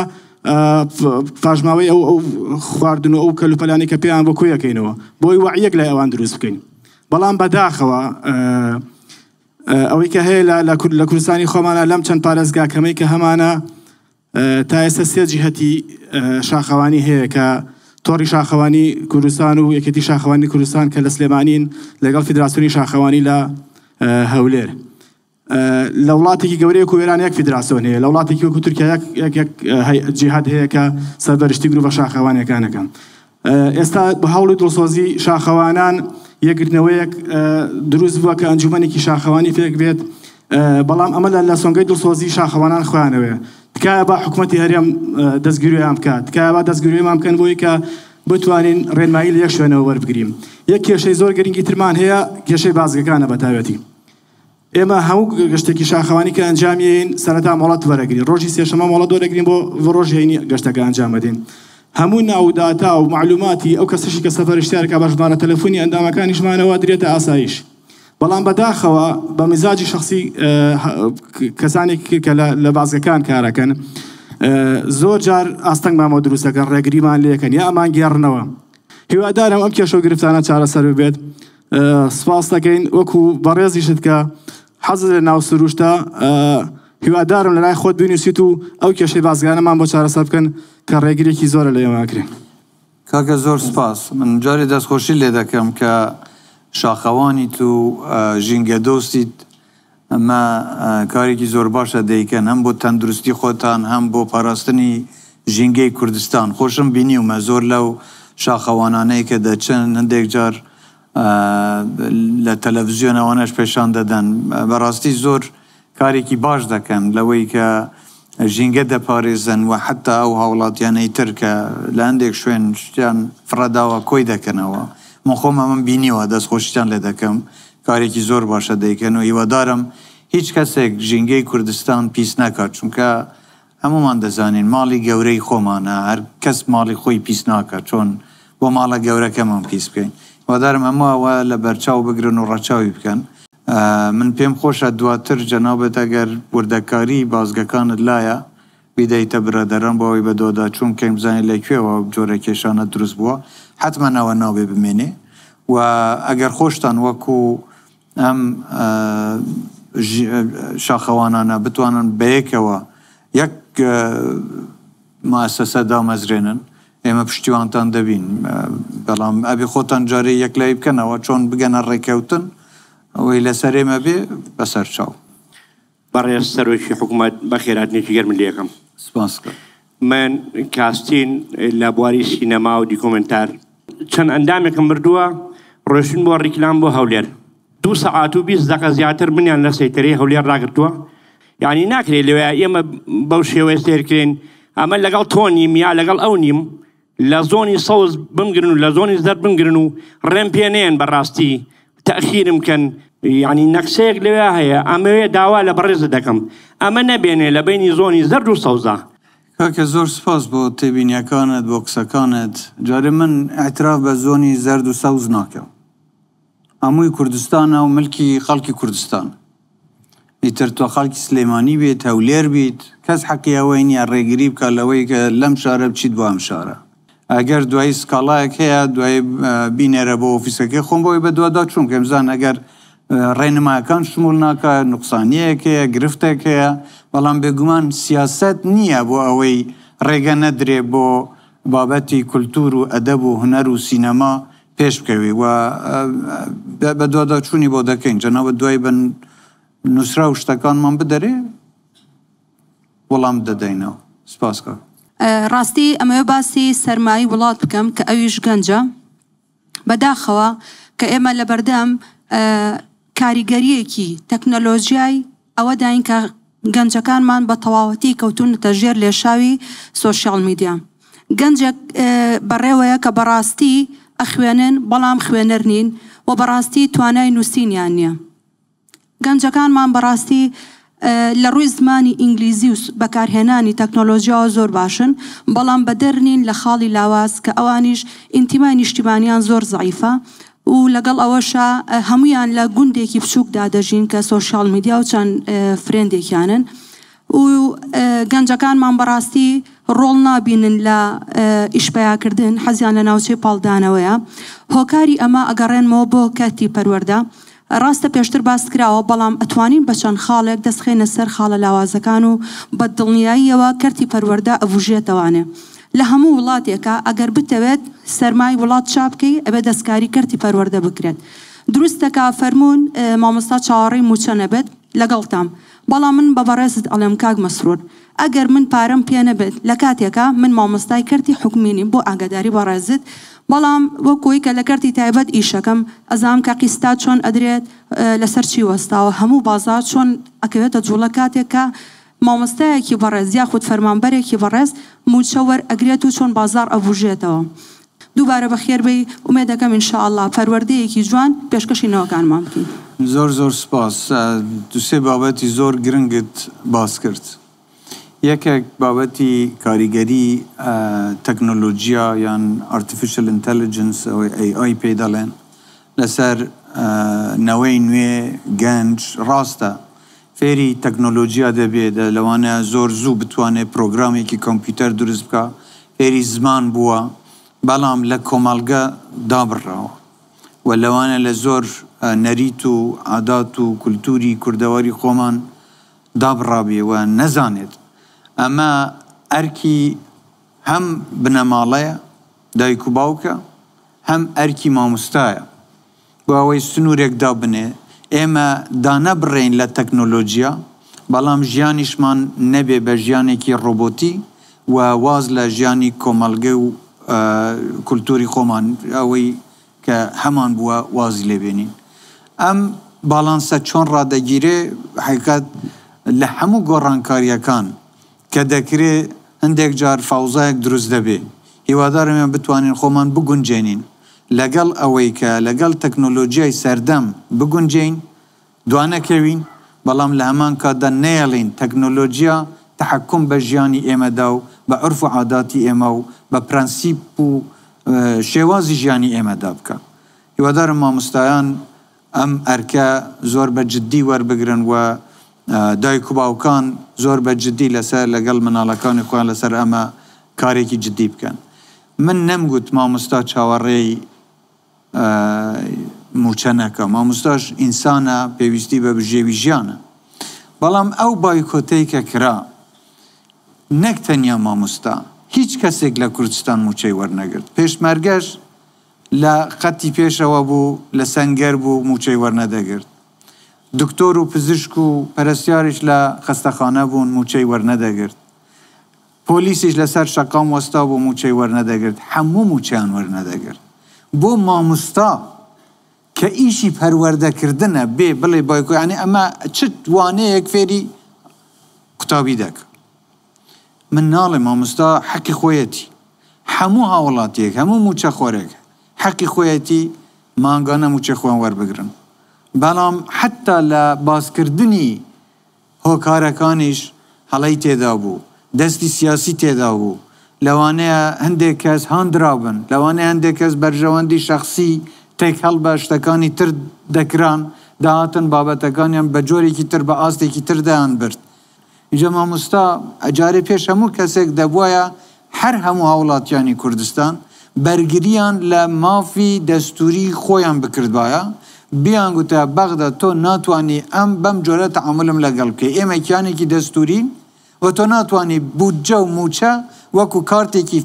فاژماوەی ئەو ئەو خواردن و ئەو کەلوپەلانی کە پێیان بە کویەکەینەوە بۆی وعیەک لای ئەوان دروست بکەین بەڵام بەداخەوە ئەوەی کە هەیە لە لە کوردستانی خۆمانە لەم چەند پارێزگا کەمەی کە هەمانە تا ئێستا سێ جیهەتی شاخەوانی هەیە کە تۆڕی شاخەوانی کوردستان و یەکێتی شاخەوانی کوردستان کە لە سلێمانین لەگەڵ فدراسیۆنی شاخەوانی لە هەولێر لە وڵاتێکی گەورەیە و وێران یەک فدراسۆن هەیە لە وڵاتێکی وەکو تورکیا جیهات هەیە کە سەربەرشتی گرروپە شاخەوانەکانەکەن ئێستا بە هەوڵی دڵسۆزی شاخەوانان یەکردنەوەیەک دروست بووە کە ئەنجومەنێکی شاخەوانی فێک بێت بەڵام ئەمە لە سۆنگەی دڵسۆزی شاخەوانان خوانەوەە تکایە با حکوومەتتی هەرێم دەستگیریان بکات تکایە با دەستگیریمان بکەن بۆی کە بتوانین ڕێنمایی لە یەک شوێنەوە وەربگریم یەک کێشەی زۆر گرنگی ترمان هەیە کێشەی بازگەکانە بەتاوێتی ئێمە هەموو گەشتێکی شاخەوانی کە ئەنجامین سەرەتا مڵات وەرەگرین ڕۆژی سێشەمە مڵات وەرەگرین بۆ ڕۆژ هێنی گەشتەکە ئەنجامەدەین هەموو ناوداتا و معلوماتی ئەو کەسشی کە سەفەرشتارکە بەشدانە تەلەفۆنی ئەندامەکانیشمانەوە درێتە ئاسایش بەڵام بەداخەوە بە مزاجی شخصی کەسانێکی کە لە بازگەکان کارەکەن زۆر جار ئاستەنگ مامە دروستەکەن ڕێگریمان لەکەن یا ئەمان گێڕنەوە هیوادارم ئەم کێشە گرفتانە چارەسەر بێت سپاس دەکەین وەکو بەڕێزیشت کە حەز لە ناو سروشتە هیوادارم لەلای خۆت بینویسیت و ئەو کێشەی بازگانەمان بۆ چارەسەر بکەن کە ڕێگرێکی زۆرە لە ئێماکرێن کاکە زۆر سپاس من جاری دەستخۆشی لێ دەکەم کە شاخەوانیت و ژینگە دۆستیت ئەمە کارێکی زۆر باشە دەیکەن هەم بۆ تەندروستی خۆتان هەم بۆ پاراستنی ژینگەی کوردستان خۆشم بینی ومە زۆر لەو شاخەوانانەیە کە دەچن هەندێک جار لە تەلەڤزیۆنەوانش پێشان دەدەن بەڕاستی زۆر کارێکی باش دەکەن لەوەی کە ژینگە دەپارێزن و حتا ئەو هاوڵاتیانەی ترکە لە هەندێک شوێن شتیان فرەداوە کۆی دەکەنەوە. من خۆمە من بینیوە دەستخۆشیان لێ دەکەم کارێکی زۆر باشە دەیکەن و هیوادارم هیچ کەسێک ژینگەی کوردستان پیس ناکات چونکە هەمومان دەزانین ماڵی گەورەی خۆمانە هەر کەس ماڵی خۆی پیس ناکات چۆن بۆ ماڵە گەورەکەمان پیس بکەین وادارم هەمووەوە لە بەرچاو بگرن و ڕەچاوی بکەن من پێم خۆشە دواتر جەنابێت ئەگەر وردەکاری بازگەکانت لایە بیدەیتە برەدەرم بۆەوەی بە دۆدا چوون کەم بزانین لەکوێەوە جۆرە کێشانە دروست بووە حتمما ئەوە ناوێ بمێنێ و ئەگەر خۆشتان وەکو ئەم شاخەوانانە بتوانن بەیەکەوە یەک ماسەسە دامەزرێنن ئێمە پشتیوانتان دەبین بەڵام ئەبی خۆتان جارێ یەکلای بکەنەوە چۆن بگەنە ڕێککەوتن ئەوەی لەسەر ئێمە بێ بەسەر چاو بەڕێز سەرۆکی حکوومەت بە خێراتنیی گەرم لێەکەم سپاسکە من کاستین لە بواری سینەما و دیکۆمنتار چەند ئەندامێکم مردووە ڕۆشن بۆ ڕیکلام بۆ هەولێر دوو سەعات و بیست دقە زیاتر منیان لە سەیتەری هەولێر ڕاگرتووە یعنی ناکرێت لەوێ ئێمە بەو شێوەیە سێرکرێن ئەمە لەگەڵ تۆ نیم یا لەگەڵ ئەو نیم لە زۆنی سەوز بمگرن و لە زۆنی زەر بمگرن و ڕێم پێێنێن بەڕاستی تەخیرم کەن یعنی نەکسەیەک لەوێ هەیە ئەمەوێ داوا لە بەڕێز دەکەم ئەمە نەبێنێ لە بینی زۆنی زەر و سەوزە کاکە زۆر سپاس بۆ تێبینیەکانت بۆ قسەکانت جارە من اعتراف بە زۆنی زرد و سەوز ناکەم هەمووی کوردستانە و ملکی خەڵکی کوردستان ئیتر تۆ خەڵکی سلێمانی بێت هەولێر بیت کەس حەقیەوەی نیە ڕێگیری بکە لەوەی کە لەم شارە بچیت بۆ ئەم شارە ئەگەر دوایی سکاڵایەک هەیە دوای بینێرە بۆ ئۆفیسەکەی خۆم بۆی بە دووادا چوون کەمزان ئەگەر ڕێنماکان شمول ناکە نقصانیەک هەیە گرفتێک هەیە بەڵام بێگومان سیاست نییە بۆ ئەوەی ڕێگە نەدرێ بۆ بابەتی کولتور و ئەدەب و هوەر و سینەما پێش بکەوی و بە دووادا چوونی بۆ دەکەین جەنەوە دوای بن نووسرا و شتەکانمان بدەرێ وەڵام دەدەینەوە سپاسکە ڕاستی ئەمەوە باسی سەرمایی وڵات بکەم کە ئەویش گەنجە بەداخەوە کە ئێمە لە بەردەم کاریگەریەکی تەکنەلۆژیای ئەوە داین کە گەنجەکانمان بە تەواوەتی کەوتونەتە ژێر لێشاوی سۆشیال میدیان گەنجێک بەڕێوەیە کە بەڕاستی ئەخوێنن بەڵام خوێنەر نین و بەڕاستی توانای نووسینیان نییە گەنجەکانمان بەڕاستی لە ڕووی زمانی ئینگلیزی و بەکارهێنانی تەکنۆلۆژیاوە زۆر باشن بەڵام بەدەرنین لە خاڵی لاواز کە ئەوانیش ئینتیمای نیشتیمانیان زۆر زعیفە و لەگەڵ ئەوەشە هەمویان لە گوندێکی بچووکدا دەژین کە سوۆشال میدیا و چەند فرێندێکیانن و گەنجەکانمان بەڕاستی ڕۆڵ نابینن لە ئیشپیاکردن حەزیان لە ناوچەی پاڵدانەوەیە هۆکاری ئەمە ئەگەڕێنمەوە بۆ کەتی پەروەەردە ڕاستە پێشتر باس کراوە بەڵام ئەتوانین بە چەند خاڵێک دەستخێنە سەر خاڵە لاوازەکان و بەدڵنیاییەوە کەرتی پەروەەردە ئەڤژێتەوانێ. لە هەموو وڵاتێکە ئەگەر بتەوێت سەرمای وڵات چاپکەی ئەبە دەستکاری کردی پەروەەردە بکرێت. دروستەکە فەرمونون مامۆستا چاوەڕی موچە نەبێت لەگەڵتام. بەڵام من بە بەڕێزت ئەڵم کاک مەسرور. ئەگەر من پارەم پێ نەبێت لە کاتێکە من مامۆستای کردی حکومینی بۆ ئاگداری بەڕێزت، بەڵام وەکۆی کە لە کەرتی تایبەت ئیشەکەم ئەزام کە قیستا چۆن ئەدرێت لەسەر چی وەستاوە هەموو بازار چۆن ئەکەوێتە جوڵە کاتێکە، مامۆستایەکی بەڕێز یاخود فەرمانبەرێکی بەڕێز موچەوەەر ئەگرێت و چۆن بازار ئەڤژێتەوە. دووبارە بەخێربی ومێ دەکەم انشاءله پەروەردەیەکی جوان پێشکەشی نەوەکانمان بکەین. زۆر زۆر سپاس دوسێ بابەتی زۆر گرنگت باس کرد. یەکێک بابەتی کاریگەری تەکنۆلۆژیا یان ئارتفیشل ئینتەلیجنس ئەوەی ئەی پێداڵێن لەسەر نەوەی نوێ گەنج ڕاستە فێری تەکنۆلۆژیا دەبێت لەوانە زۆر زوو بتوانێت پرۆگرامێکی کۆمپیوتەر دروست بکە فێری زمان بووە بەڵام لە کۆمەلگە دابڕاوە و لەوانە لە زۆر نەریت و عادات و کولتوری کوردەوەری خۆمان دابڕابیەوە نەزانێت ئەمە ئەرکی هەم بنەماڵەیە دایک و باوکە هەم ئەرکی مامۆستایە بۆ ئەوەی سنوورێکدا بنێ ئێمە دانەبڕین لە تەکنۆلۆژیا بەڵام ژیانیشمان نەبێ بە ژیانێکی ڕۆبۆتی و واز لە ژیانی کۆمەلگە و کولتوری خۆمان ئەوەی کە هەمان بووە وازی لێبێنین ئەم باڵانسە چۆن ڕدەگیرێ حیکات لە هەموو گۆڕانکاریەکان کە دەکرێت هەندێک جار فاوزایەک دروست دەبێ هیوادارمێن بتوانین خۆمان بگونجێنین لەگەڵ ئەوەی کە لەگەڵ تەکنۆلۆژیای سەردەم بگونجین دوانەکەوین بەڵام لە هەمان کاتدا نێڵین تەکنۆلۆژیا تحکم بە ژیانی ئێمەدا و بە عرف و عاداتی ئێمە و بە پرەنسیپ و شێوازی ژیانی ئێمەدا بکە هیوادارم مامۆستایان ئەم ئەرکە زۆر بە جددی وەربگرن و دایک و باوکان زۆر بە جددی لەسەر لەگەڵ مناڵەکانی خۆیان لەسەر ئەمە کارێکی جددی بکەن من نەمگوت مامۆستا چاوەڕێی موچەنەکە مامۆستاش ئینسانە پێویستی بە بژێوی ژیانە بەڵام ئەو بایکۆتەی کە کرا نەک تەنیا مامۆستا هیچ کەسێک لە کوردستان موچەی وەرنەگرت پێشمەرگەش لە قەتی پێشەوە بوو لە سنگەر بوو موچەی وەرنەدەگرت دکتۆر و پزیشک و پەرستیارش لە خستەخانە بوون موچەی وەرنەدەگرت پۆلیسیش لەسەر شەقام وەستا بۆ موچەی وەرنەدەگرت هەموو موچیان وەرنەدەگرت بۆ مامۆستا کە ئیشی پەروەردەکردنە بێ بڵێ بایکۆیانی ئەمە چ وانەیەک فێری قوتابی دەکە من ناڵێ مامۆستا حەقی خۆیەتی هەموو هاوڵاتیەک هەموو موچە خۆرێک حەقی خۆیەتی ماگانە موچە خۆیان وەربگرن بەڵام حتا لە باسکردنی هۆکارەکانیش هەڵی تێدا بوو دەستی سیاسی تێدا بوو لەوانەیە هەندێک کەس هەندراون لەوانەیە هەندێک کەس بەرژەوەندی شخصی تێک هەڵ بە شتەکانی تر دەکران داهاتن بابەتەکانیان بە جۆرێکی تر بە ئاستێکی تردایان برد اینجا مامۆستا ئەجارێ پێش هەموو کەسێک دەبواە هەر هەموو هاوڵاتیانی کوردستان بەرگریان لە مافی دەستوری خۆیان بکردایە بیان گوتە بەغدا تۆ ناتوانانی ئەم بەم جۆرە تعاملم لەگەڵ بکە ئێمە کیانێکی دەستوری و تۆ ناتوانانی بودجە و موچە وكو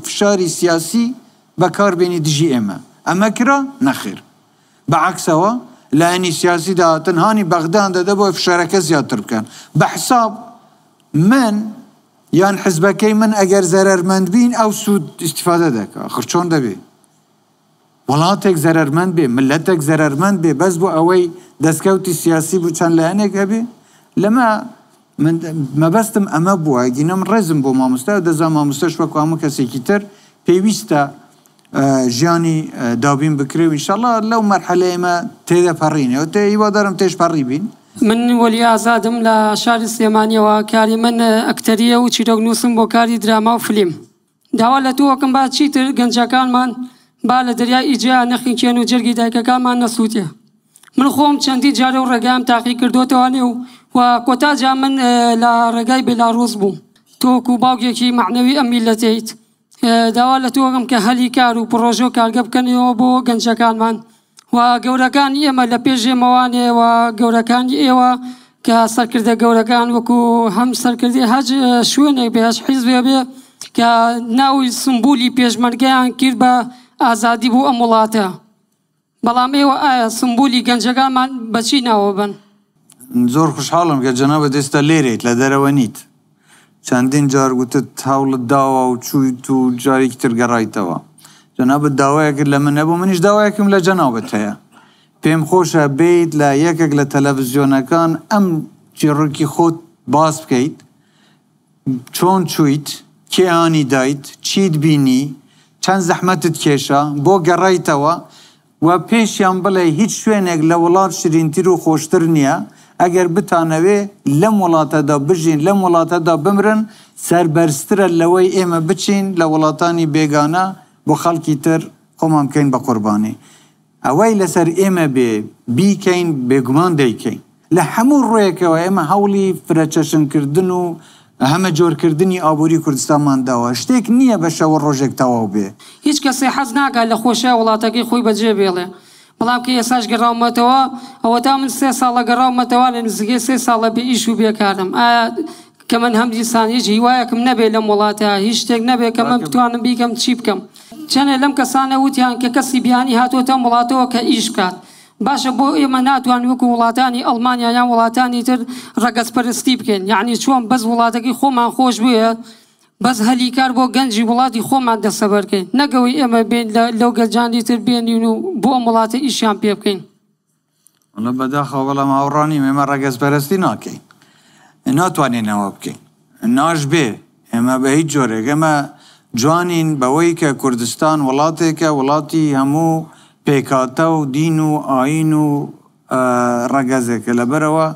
فشاري سياسي بكار بيني بەکاربیێنی دژی اما ئەمە کرا نەخیر بەعکسەوە لاني سياسي دا تنهاني بغدان دا دبو زیاتر بکەن تربكان بحساب من يان حزبكي من ئەگەر زەرەرمەند بین ئەو سوود استیفادە دەکە ولاتك دەبێ مند بي ملتك زرر مند بي بس بو اوي دسكوتي سياسي بو چان لانك ابي لما من مەبەستم ئەمە بووە گینەم ڕێزم بۆ مامۆستا دەزان مامۆستەش وەکو هەموو کەسێکی تر پێویستە ژیانی دابین بکرێ وینشاءله لەو مەرحەلێمە تێدەپەڕینەوە تێ هیوادارم تێشپەڕی بین من وەلی ئازادم لە شاری سلێمانیەوە کاری من ئەکتەریە و چیرۆک نووسم بۆ کاری دراما و فلیم داوا لە تووەکەم با چیتر گەنجەکانمان با لە دەریا ئیجیا نەخینکێن و جرگی دایکەکانمان نەسووتێ من خۆم چەندی جارە و ڕێگام تاقی کردوتەوانێ و و کۆتاجا من لە ڕێگای بێلاڕۆز بوو تۆک و باوکێکی معنەوی ئەمیلەتیت داوا لە تۆگەم کە هەلی کار و پرۆژۆ کارگە بکەنەوە بۆ گەنجەکانمان و گەورەکانی ئێمە لە پێشێمەوانێ و گەورەکانی ئێوە کە سەرکردە گەورەکان وەکو هەم سەرکردی حەج شوێنێک بێش حیزبێ بێ کە ناوی سمبولی پێشمەرگیان کرد بە ئازادی بوو ئەم وڵاتە بەڵام ئێوە ئایا سمبولی گەنجەکانمان بەچی ناوە بن زۆر خوشحاڵم کە جەنەوە دەستا لێرێت لە دەرەوە نیت چەندین جار گوتت هەوڵت داوە و چوی و جارێکی ترگەڕایتەوە جەنابەت داوایەکرد لە من نەبوو منیش داوایەکم لە جەناوبەت هەیە پێم خۆشە بیت لە یەکێک لە تەلەڤزیۆنەکان ئەم چێڕکی خۆت باز بکەیت چۆن چویت کێیانی دایت چیت بینی چەند زەحمەتت کێشە بۆ گەڕایتەوە و پێشیان بڵێ هیچ شوێنێک لە وڵات شرینتر و خۆشتر نییە ئەگەر بتانەوێ لەم وڵاتەدا بژین لەم وڵاتەدا بمرن سربەرسترە لەوەی ئێمە بچین لە وڵاتانی بێگانە بۆ خەڵکی تر خۆمان بکەین بە قوربانی. ئەوەی لەسەر ئێمە بێ بیکەین بێگومان دەیکەین. لە هەموو ڕێکەوە ئێمە هەوڵی فرەچەشنکردن و هەمە جۆرکردنی ئابووری کوردستانمانداوە شتێک نییە بە شەوە ڕۆژێک تەواو بێ. هیچ کەسی حەز ناکات لە خۆشە وڵاتەکەی خۆی بەجێ بێڵێ. بەڵام کە ئێساش گەڕاومەتەوە ئەوە تا من سێ ساڵە گەڕاومەتەوە لە نزگە سێ ساڵە بە ئیش و بێکارم ئایا کە من هەم دیسان هیچ هیوایەکم نەبێت لەم وڵاتە هیچ شتێک نەبێت کە من بتوانم بیکەم چی بکەم چەنێ لەم کەسانە وتیان کە کەسی بیانی هاتوۆتە وڵاتەوە کە ئیش بکات. باشە بۆ ئێمە ناتوان وەکو وڵاتانی ئەلمانیا یان وڵاتانی تر ڕگەز پەرستی بکەین یعنی چۆن بەس وڵاتەکەی خۆمان خۆش بووە بەس هەلیکار بۆ گەنجی وڵاتی خۆمان دەسەبەرکەین نەگەوەی ئێمە بین لەو گەجانی تر بێنین و بۆ وڵاتە ئیشیان پێ بکەین بەداخەوە بەڵام هاوڕانی ئێمە ڕەگەز بەرەستی ناکەین ناتوانێنەوە بکەین ناش بێ ئێمە بە هیچ جۆرێک ئەمە جوانین بەوەی کە کوردستان وڵاتێکە وڵاتی هەموو پێکاتە و دین و ئاین و ڕەگەزێکە لەبەرەوە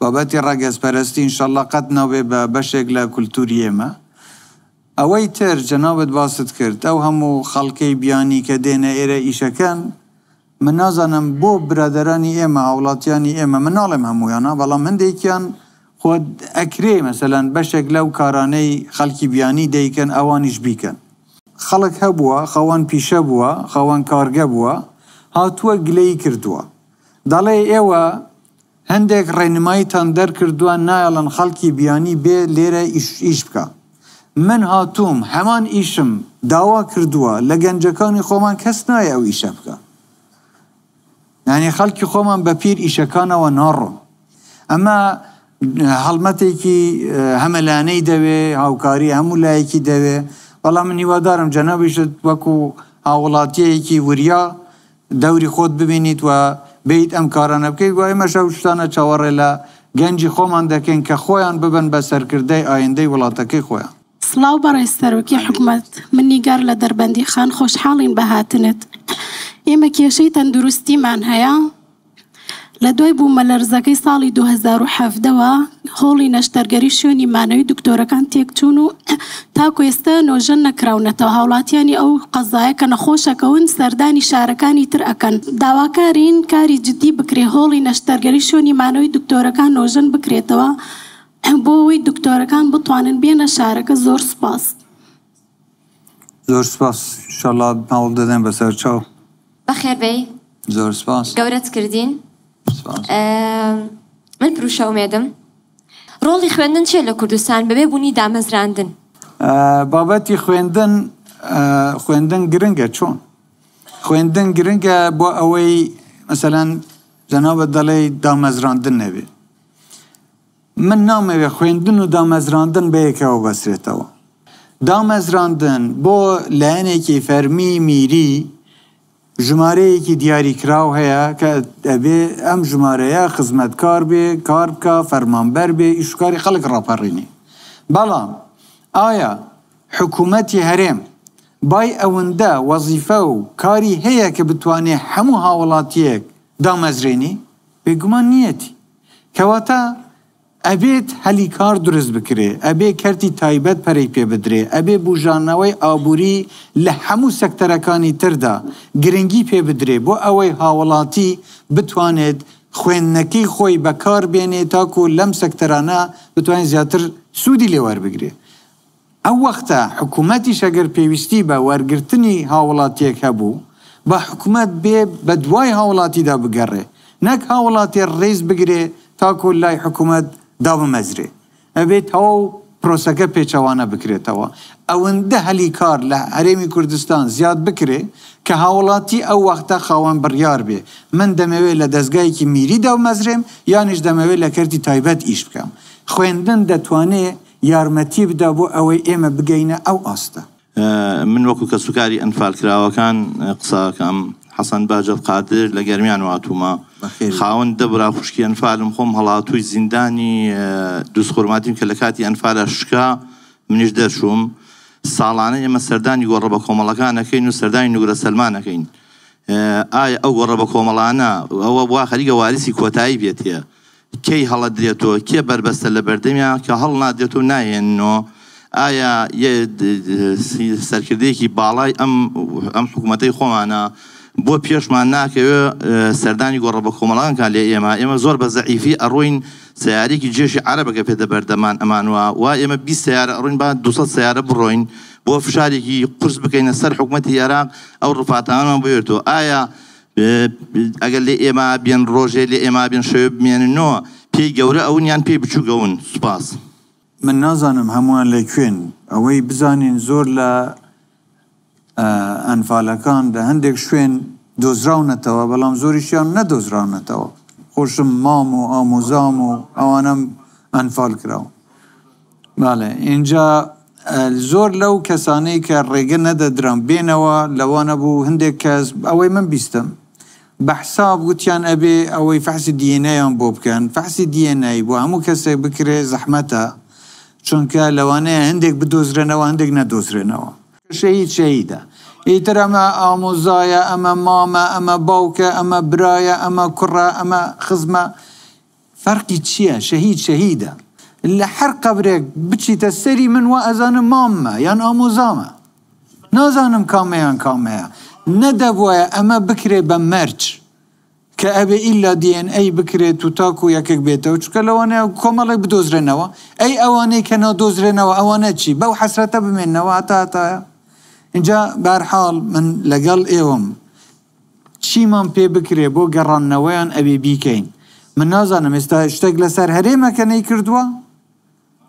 بابەتی ڕەگەز پەرستی انشاءله قەت ناوێ بە بەشێک لە کولتوری ئێمە ئەوەی تر جەنابەت باست کرد ئەو هەموو خەڵکەی بیانی کە دێنە ئێرە ئیشەکەن من نازانم بۆ برادرانی ئێمە هاوڵاتیانی ئێمە مناڵێم هەمویانە بەڵام هەندێکیان خۆت ئەکرێ مەسەلاەن بەشێک لەو کارانەی خەڵکی بیانی دەیکەن ئەوانیش بیکەن خەڵک هەبووە خەوان پیشە بووە خەوان کارگە بووە هاتووە گلەی کردووە دەڵێ ئێوە هەندێک ڕێنماییتان دەرکردووە نایڵەن خەڵکی بیانی بێ لێرە ئیش بکە من هاتووم هەمان ئیشم داوا کردووە لە گەنجەکانی خۆمان کەس نایە ئەو ئیشە بکە نانی خەڵکی خۆمان بە پیر ئیشەکانەوە ناڕۆم ئەمە هەڵمەتێکی هەمەلانەی دەوێ هاوکاری هەموو لایەکی دەوێ بەڵام من هیوادارم جەنەبیشت وەکو هاوڵاتیەیەکی وریا دەوری خۆت ببینیت و بیت ئەم کارانە بکەیت وای مەشە شتانە چاوەڕێ لە گەنجی خۆمان دەکەین کە خۆیان ببن بە سەرکردەی ئایندەی وڵاتەکەی خۆیان سڵاو بەڕێ سەرۆکی حکوومەت من نیگار لە دەربەندی خان خۆشحاڵین بەهاتنت ئێمە کێشەی تەندروستیمان هەیە لە دوای بوو مەلەرزەکەی ساڵی 2010ەوە هۆڵی نەشتەرگەری شوێنی مانەوی دکتۆرەکان تێکچوون و [CLEARS THROAT] تاکو ئێستا نۆژەن نەکراونەتەوە هاوڵاتیانی ئەو قەزایە کە نەخۆشەکەون سەردانی شارەکانی تر ئەەکەن داواکارین کاری جدی بکرێ هۆڵی نەشتەرگەری شوێنی مانەوەی دکتۆرەکان نۆژن بکرێتەوە بۆ ئەوەی دکتۆرەکان بتوانن بێنە شارەکە زۆر سپاس زۆر سپاس شڵا ناڵ دەدەن بەسەر چاو بەخێربەی زۆر سپاس گەورەت کردین من پروشە ئومێدم ڕۆڵی خوێندن چێ لە کوردستان بەبێ بوونی دامەزراندن بابەتی خوێندن خوێندن گرنگە چۆن خوێندن گرنگە بۆ ئەوەی مثلەن جەناوە دەڵێ دامەزراندن نەبێت من نامەوێ خوێندن و دامەزراندن بەیەکەوە بەسرێتەوە. دامەزراندن بۆ لایەنێکی فەرمی میری ژمارەیەکی دیاریکرااو هەیە کە دەبێ ئەم ژمارەیە خزمەتکار بێ کار بکە فەرمانبەر بێ ئیشکاری خەڵک ڕاپەڕینی. بەڵام ئایا حکوومەتی هەرێم بای ئەوەندە وەزیفە و کاری هەیە کە بتوانێت هەموو هاوڵاتیەک دامەزرێنی بێگومان نیەتی کەواتە ئەبێت هەلی کار دروست بکرێ ئەبێ کەرتی تایبەت پەرەی پێ بدرێ ئەبێ بژانەوەی ئابووری لە هەموو سەکتەرەکانی تردا گرنگی پێ بدرێ بۆ ئەوەی هاوڵاتی بتوانێت خوێندنەکەی خۆی بەکار بێنێ تاکو لەم سەکتەرانە بتوانین زیاتر سوودی لێوار بگرێ ئەو وەختە حکوومەتی شەگەر پێویستی بە وەرگرتنی هاوڵاتیەک هەبوو بە حکوومەت بێ بە دوای هاوڵاتیدا بگەڕێ نەک هاوڵاتی ڕێز بگرێ تاکو لای حکوومەت دا بمەزرێ ئەبێت هەو پرۆسەکە پێچەوانە بکرێتەوە ئەوەندە هەلی کار لە هەرێمی کوردستان زیاد بکرێ کە هاوڵاتی ئەو وەختە خاوەن بڕیار بێ من دەمەوێت لە دەستگایکی میریدا و مەزرێم یانیش دەمەوێت لە کردی تایبەت ئیش بکەم خوێندن دەتوانێت یارمەتی بدا بۆ ئەوەی ئێمە بگەینە ئەو ئاستە من وەکو کە سوکاری ئەنفال کراوەکان قساکەم حەسەن باجل قادر لە گەرمیان واتومە خاوەند دەبرا خوشکی ئەنفالم خۆم هەڵاتوی زیندانی دووسخورماتیم کە لە کاتی ئەنفالە شکا منیش دەرشوم ساڵانە ئێمە سەردانی گۆڕە بە کۆمەڵەکانەکەین و سەردانی نورە سلمانەکەین ئایا ئەو گۆڕە بە کۆمەڵانە ئەوە وا خەریگە واریسی کۆتایی بێتە کەی هەڵە درێتەوە کێ بربەستە لە بەردەمیان کە هەڵ نادرێت و نایەنەوە ئایا سەرکردەیەکی باڵای ئەم ئەم حکوومەتەی خۆمانە بۆ پێشمان ناکەوێ سەردانی گۆڕە بە کۆمەڵانکان لێ ئێمە ئێمە زۆر بە زەعیفی ئەڕۆین سیارێکی جێشی عربەکە پێدە بەردەمان ئەمانوە و ئێمە بی سیارە ئەڕوین با 200 سیارە بڕۆین بۆ فشارێکی قرس بکەینە سەر حکوومەتتی یاراق ئەو ڕفاتانمان بێتەوە ئایا ئەگەر لێ ئێمە بێن ڕۆژێ لێ ئێمە بێن شێ بمێننەوە پێی گەورە ئەویان پێی بچووگەون سوپاس من نازانم هەمووان لەکوێن ئەوەی بزانین زۆر لە ئەنفالەکان لە هەندێک شوێن دۆزراونەتەوە بەڵام زۆریشیان نەدۆزراونەتەوە خۆشم مام و ئامۆزام و ئەوانم ئەنفال کراوە باێ اینجا زۆر لەو کەسانەی کە ڕێگە نەدەدرم بێنەوە لەوانە بوو هەندێک کەس ئەوەی من بیستم بەحساب گوتیان ئەبێ ئەوەی فەحسی دیێنەیان بۆ بکەن فەحسی دیێنایی بۆ هەموو کەسێک بکرێ زەحمەتە چونکە لەوانەیە هەندێک بدۆزرێنەوە هەندێک نەدۆزرێنەوە شەید شەیدە ئیتر ئەمە ئامۆزایە ئەمە مامە ئەمە باوکە ئەمە برایە ئەمە کوڕە ئەمە خزمە فەرقی چییە شەهید شەهیدە لە هەر قبرێک بچیتە سەری من وە ئەزانم مامە یان ئامۆزامە نازانم کامەیان کامەیە نەدەبواە ئەمە بکرێ بە مەرج کە ئەبێ ئیلا دیNA بکرێت و تاکو و یەکێک بێتەوە چکە لەوانەیە کۆمەڵێک بدۆزرێنەوە ئەی ئەوانەی کە نادۆزرێنەوە ئەوانە چی بەو حەسرەتە بمێنەوە هاتاتایە اینجا بارحاڵ من لەگەڵ ئێوەم چیمان پێ بکرێ بۆ گەڕانەوەیان ئەبێ بیکەین من نازانم ئێستا شتێک لەسەر هەرێمەکەنەی کردووە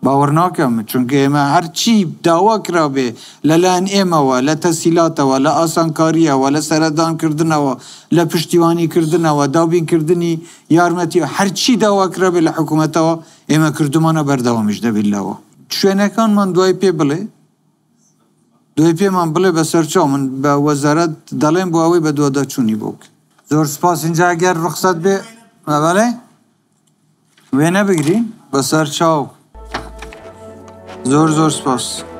باوەڕ ناکەم چونکە ئێمە هەرچی داوا کرا بێ لەلایەن ئێمەوە لە تەسیلاتەوە لە ئاسانکاریەوە لە سەرەدانکردنەوە لە پشتیوانیکردنەوە دابینکردنی یارمەتی هەرچی داواکرا بێ لە حکوومەتەوە ئێمە کردومانە بەردەوامیش دەبیلەوە شوێنەکانمان دوای پێ بڵێ دوی پێمان بڵێ من بله به وزارت وەزارەت دەڵێن بۆ ئەوەی دو دووەدە چونی بۆک زۆر سپاس اینجا اگر بێ بەڵێ بله؟ بله؟ وێنە بگرین بە سەر چاو زور زور سپاس.